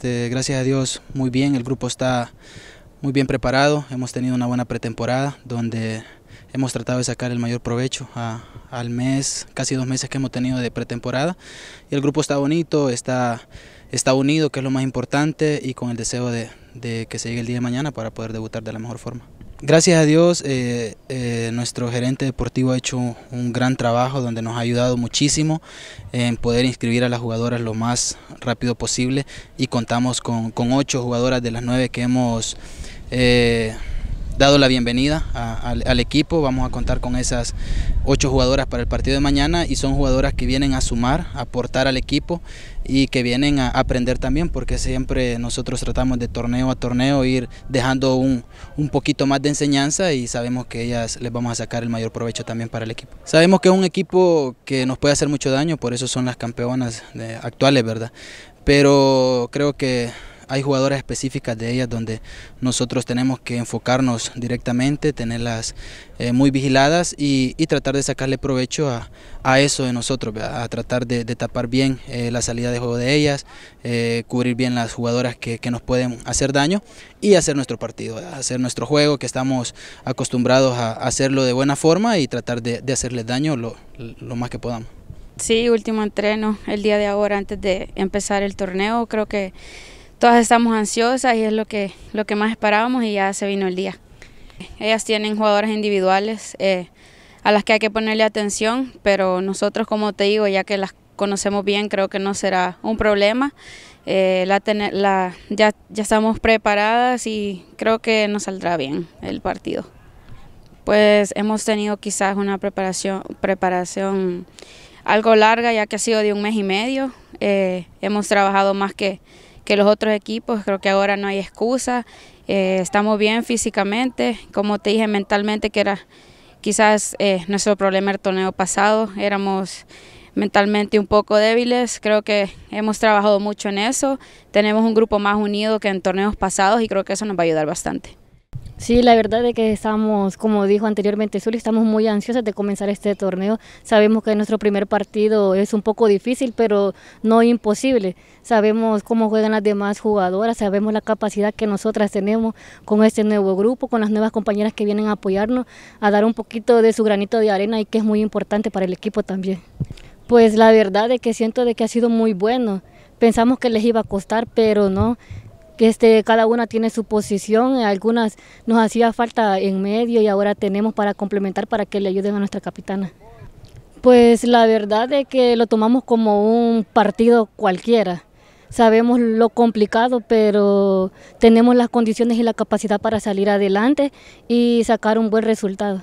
Este, gracias a Dios, muy bien, el grupo está muy bien preparado, hemos tenido una buena pretemporada donde hemos tratado de sacar el mayor provecho al mes, casi dos meses que hemos tenido de pretemporada. Y el grupo está bonito, está, está unido, que es lo más importante, y con el deseo de que se llegue el día de mañana para poder debutar de la mejor forma. Gracias a Dios, eh, eh, nuestro gerente deportivo ha hecho un, gran trabajo donde nos ha ayudado muchísimo en poder inscribir a las jugadoras lo más rápido posible y contamos con, ocho jugadoras de las nueve que hemos... Eh, dado la bienvenida al, equipo. Vamos a contar con esas ocho jugadoras para el partido de mañana y son jugadoras que vienen a sumar, a aportar al equipo y que vienen a aprender también porque siempre nosotros tratamos de torneo a torneo ir dejando un, poquito más de enseñanza y sabemos que ellas les vamos a sacar el mayor provecho también para el equipo. Sabemos que es un equipo que nos puede hacer mucho daño, por eso son las campeonas eh, actuales, ¿verdad? Pero creo que hay jugadoras específicas de ellas donde nosotros tenemos que enfocarnos directamente, tenerlas eh, muy vigiladas y, tratar de sacarle provecho a, eso de nosotros, a, tratar de, tapar bien eh, la salida de juego de ellas, eh, cubrir bien las jugadoras que, nos pueden hacer daño y hacer nuestro partido, hacer nuestro juego que estamos acostumbrados a hacerlo de buena forma y tratar de, de hacerles daño lo, lo más que podamos. Sí, último entreno el día de ahora antes de empezar el torneo. Creo que todas estamos ansiosas y es lo que, lo que más esperábamos y ya se vino el día. Ellas tienen jugadoras individuales eh, a las que hay que ponerle atención, pero nosotros, como te digo, ya que las conocemos bien, creo que no será un problema. Eh, la, la ya, ya estamos preparadas y creo que nos saldrá bien el partido. Pues hemos tenido quizás una preparación, preparación algo larga, ya que ha sido de un mes y medio. Eh, hemos trabajado más que, que los otros equipos. Creo que ahora no hay excusa. Eh, estamos bien físicamente, como te dije mentalmente, que era quizás eh, nuestro problema el torneo pasado. Éramos mentalmente un poco débiles. Creo que hemos trabajado mucho en eso. Tenemos un grupo más unido que en torneos pasados y creo que eso nos va a ayudar bastante. Sí, la verdad es que estamos, como dijo anteriormente solo estamos muy ansiosas de comenzar este torneo. Sabemos que nuestro primer partido es un poco difícil, pero no imposible. Sabemos cómo juegan las demás jugadoras, sabemos la capacidad que nosotras tenemos con este nuevo grupo, con las nuevas compañeras que vienen a apoyarnos, a dar un poquito de su granito de arena y que es muy importante para el equipo también. Pues la verdad es que siento de que ha sido muy bueno. Pensamos que les iba a costar, pero no que este, cada una tiene su posición, algunas nos hacía falta en medio y ahora tenemos para complementar para que le ayuden a nuestra capitana. Pues la verdad es que lo tomamos como un partido cualquiera. Sabemos lo complicado, pero tenemos las condiciones y la capacidad para salir adelante y sacar un buen resultado.